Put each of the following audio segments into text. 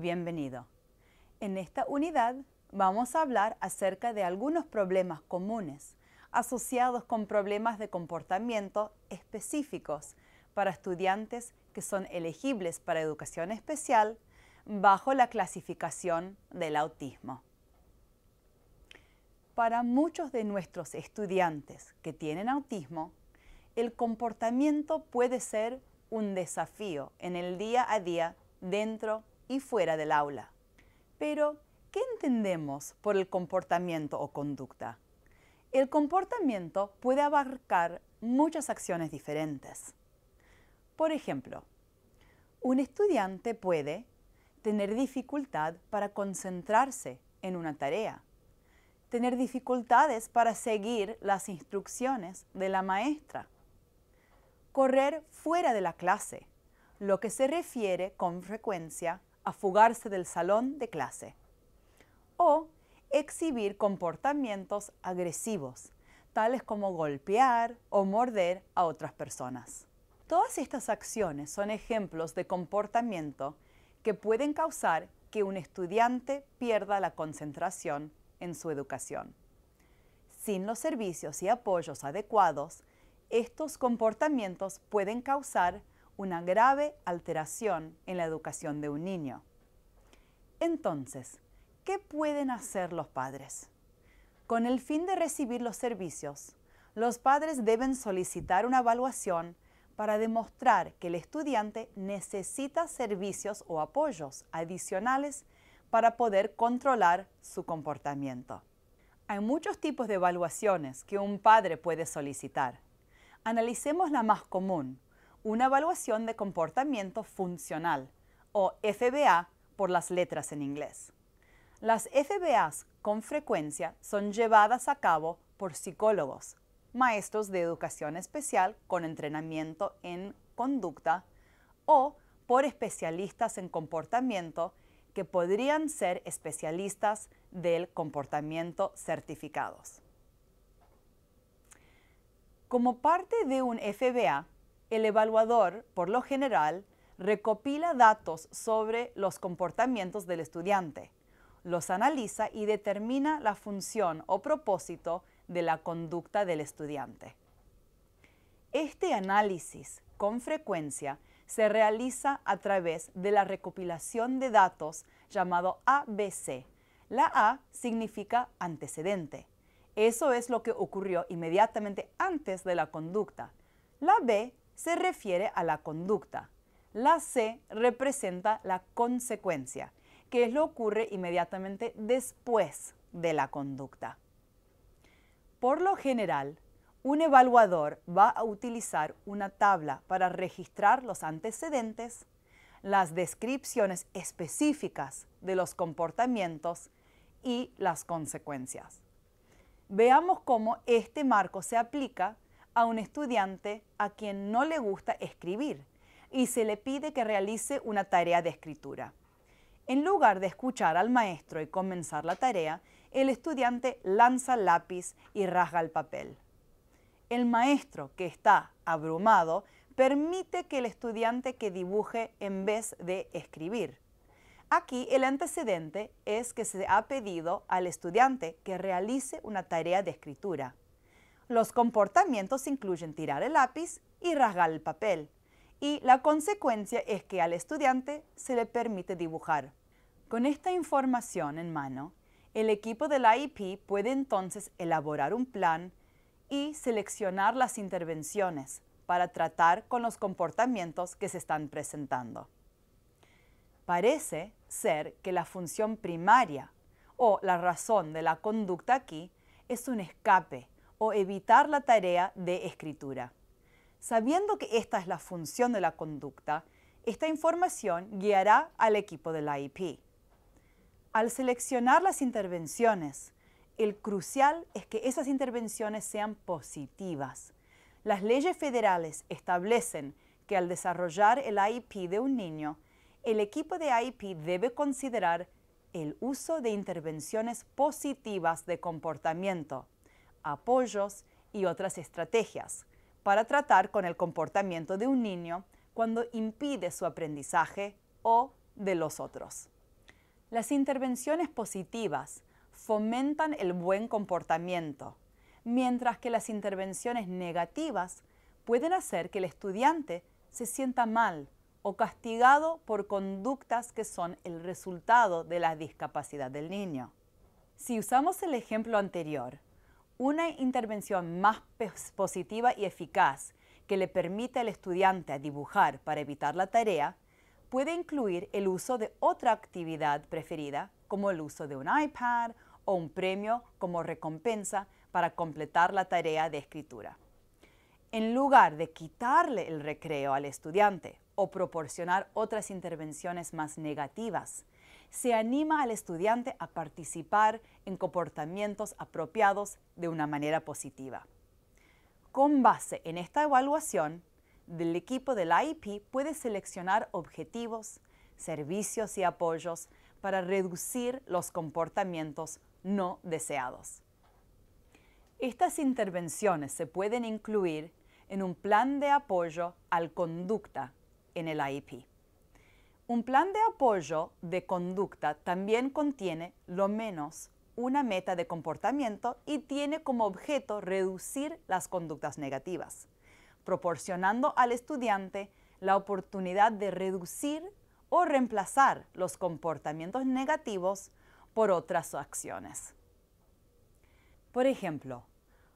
bienvenido. En esta unidad vamos a hablar acerca de algunos problemas comunes asociados con problemas de comportamiento específicos para estudiantes que son elegibles para educación especial bajo la clasificación del autismo. Para muchos de nuestros estudiantes que tienen autismo, el comportamiento puede ser un desafío en el día a día dentro y fuera del aula. Pero, ¿qué entendemos por el comportamiento o conducta? El comportamiento puede abarcar muchas acciones diferentes. Por ejemplo, un estudiante puede tener dificultad para concentrarse en una tarea, tener dificultades para seguir las instrucciones de la maestra, correr fuera de la clase, lo que se refiere con frecuencia a fugarse del salón de clase. O exhibir comportamientos agresivos, tales como golpear o morder a otras personas. Todas estas acciones son ejemplos de comportamiento que pueden causar que un estudiante pierda la concentración en su educación. Sin los servicios y apoyos adecuados, estos comportamientos pueden causar una grave alteración en la educación de un niño. Entonces, ¿qué pueden hacer los padres? Con el fin de recibir los servicios, los padres deben solicitar una evaluación para demostrar que el estudiante necesita servicios o apoyos adicionales para poder controlar su comportamiento. Hay muchos tipos de evaluaciones que un padre puede solicitar. Analicemos la más común, una evaluación de comportamiento funcional, o FBA por las letras en inglés. Las FBAs con frecuencia son llevadas a cabo por psicólogos, maestros de educación especial con entrenamiento en conducta o por especialistas en comportamiento que podrían ser especialistas del comportamiento certificados. Como parte de un FBA, el evaluador, por lo general, recopila datos sobre los comportamientos del estudiante, los analiza y determina la función o propósito de la conducta del estudiante. Este análisis, con frecuencia, se realiza a través de la recopilación de datos llamado ABC. La A significa antecedente. Eso es lo que ocurrió inmediatamente antes de la conducta. La B se refiere a la conducta. La C representa la consecuencia, que es lo que ocurre inmediatamente después de la conducta. Por lo general, un evaluador va a utilizar una tabla para registrar los antecedentes, las descripciones específicas de los comportamientos y las consecuencias. Veamos cómo este marco se aplica a un estudiante a quien no le gusta escribir y se le pide que realice una tarea de escritura. En lugar de escuchar al maestro y comenzar la tarea, el estudiante lanza lápiz y rasga el papel. El maestro, que está abrumado, permite que el estudiante que dibuje en vez de escribir. Aquí el antecedente es que se ha pedido al estudiante que realice una tarea de escritura. Los comportamientos incluyen tirar el lápiz y rasgar el papel, y la consecuencia es que al estudiante se le permite dibujar. Con esta información en mano, el equipo del IEP puede entonces elaborar un plan y seleccionar las intervenciones para tratar con los comportamientos que se están presentando. Parece ser que la función primaria o la razón de la conducta aquí es un escape o evitar la tarea de escritura. Sabiendo que esta es la función de la conducta, esta información guiará al equipo del IP. Al seleccionar las intervenciones, el crucial es que esas intervenciones sean positivas. Las leyes federales establecen que al desarrollar el IP de un niño, el equipo de IP debe considerar el uso de intervenciones positivas de comportamiento apoyos y otras estrategias para tratar con el comportamiento de un niño cuando impide su aprendizaje o de los otros. Las intervenciones positivas fomentan el buen comportamiento, mientras que las intervenciones negativas pueden hacer que el estudiante se sienta mal o castigado por conductas que son el resultado de la discapacidad del niño. Si usamos el ejemplo anterior, una intervención más positiva y eficaz que le permite al estudiante dibujar para evitar la tarea puede incluir el uso de otra actividad preferida, como el uso de un iPad o un premio como recompensa para completar la tarea de escritura. En lugar de quitarle el recreo al estudiante o proporcionar otras intervenciones más negativas, se anima al estudiante a participar en comportamientos apropiados de una manera positiva. Con base en esta evaluación, el equipo del ip puede seleccionar objetivos, servicios y apoyos para reducir los comportamientos no deseados. Estas intervenciones se pueden incluir en un plan de apoyo al conducta en el ip un plan de apoyo de conducta también contiene lo menos una meta de comportamiento y tiene como objeto reducir las conductas negativas, proporcionando al estudiante la oportunidad de reducir o reemplazar los comportamientos negativos por otras acciones. Por ejemplo,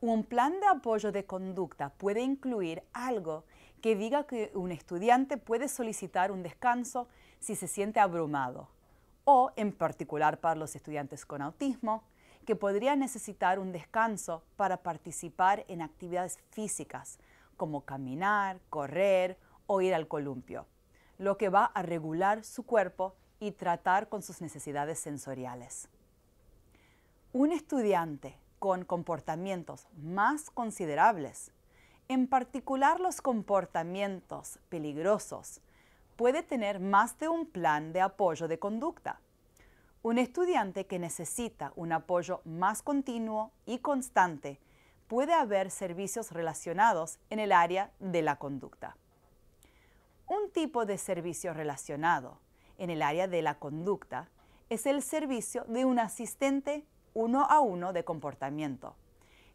un plan de apoyo de conducta puede incluir algo que diga que un estudiante puede solicitar un descanso si se siente abrumado, o en particular para los estudiantes con autismo, que podría necesitar un descanso para participar en actividades físicas, como caminar, correr o ir al columpio, lo que va a regular su cuerpo y tratar con sus necesidades sensoriales. Un estudiante con comportamientos más considerables, en particular los comportamientos peligrosos, puede tener más de un plan de apoyo de conducta. Un estudiante que necesita un apoyo más continuo y constante puede haber servicios relacionados en el área de la conducta. Un tipo de servicio relacionado en el área de la conducta es el servicio de un asistente uno a uno de comportamiento,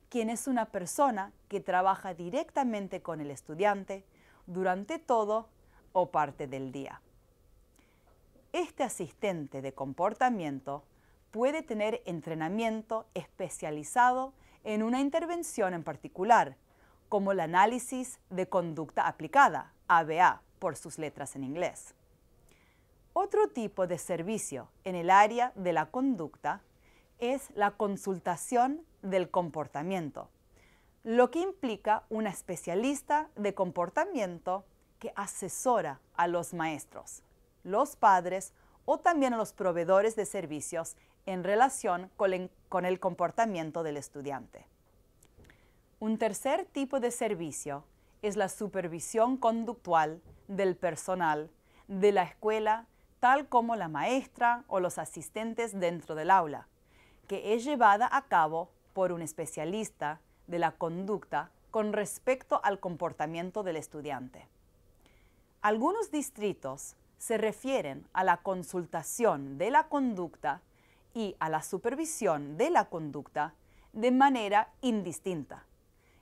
quien es una persona que trabaja directamente con el estudiante durante todo o parte del día. Este asistente de comportamiento puede tener entrenamiento especializado en una intervención en particular, como el análisis de conducta aplicada, ABA, por sus letras en inglés. Otro tipo de servicio en el área de la conducta es la consultación del comportamiento, lo que implica una especialista de comportamiento que asesora a los maestros, los padres o también a los proveedores de servicios en relación con el, comportamiento del estudiante. Un tercer tipo de servicio es la supervisión conductual del personal de la escuela, tal como la maestra o los asistentes dentro del aula, que es llevada a cabo por un especialista de la conducta con respecto al comportamiento del estudiante. Algunos distritos se refieren a la consultación de la conducta y a la supervisión de la conducta de manera indistinta.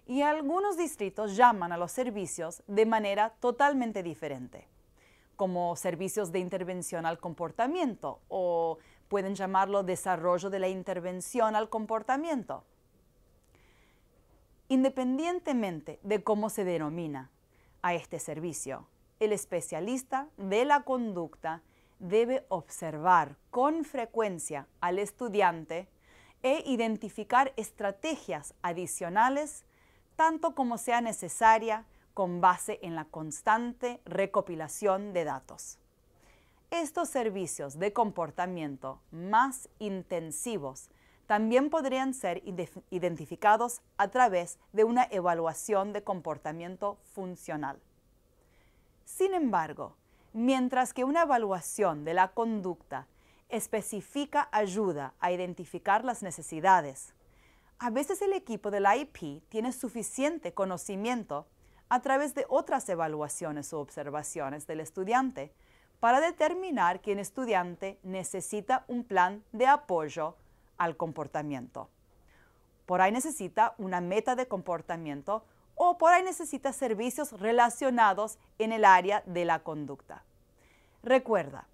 Y algunos distritos llaman a los servicios de manera totalmente diferente, como servicios de intervención al comportamiento o Pueden llamarlo desarrollo de la intervención al comportamiento. Independientemente de cómo se denomina a este servicio, el especialista de la conducta debe observar con frecuencia al estudiante e identificar estrategias adicionales tanto como sea necesaria con base en la constante recopilación de datos. Estos servicios de comportamiento más intensivos también podrían ser identificados a través de una evaluación de comportamiento funcional. Sin embargo, mientras que una evaluación de la conducta especifica ayuda a identificar las necesidades, a veces el equipo del IP tiene suficiente conocimiento a través de otras evaluaciones o observaciones del estudiante para determinar que estudiante necesita un plan de apoyo al comportamiento. Por ahí necesita una meta de comportamiento o por ahí necesita servicios relacionados en el área de la conducta. Recuerda,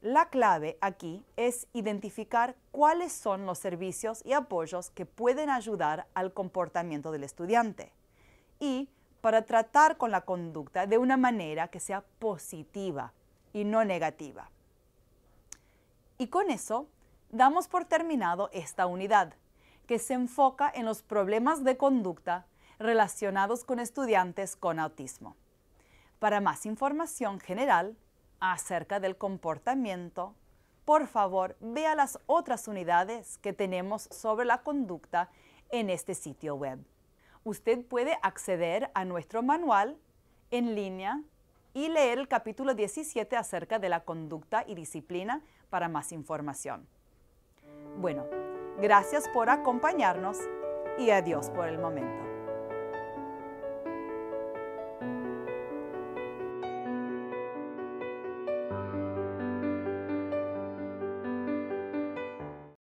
la clave aquí es identificar cuáles son los servicios y apoyos que pueden ayudar al comportamiento del estudiante y para tratar con la conducta de una manera que sea positiva y no negativa. Y con eso, damos por terminado esta unidad, que se enfoca en los problemas de conducta relacionados con estudiantes con autismo. Para más información general acerca del comportamiento, por favor vea las otras unidades que tenemos sobre la conducta en este sitio web. Usted puede acceder a nuestro manual en línea y leer el capítulo 17 acerca de la conducta y disciplina para más información. Bueno, gracias por acompañarnos y adiós por el momento.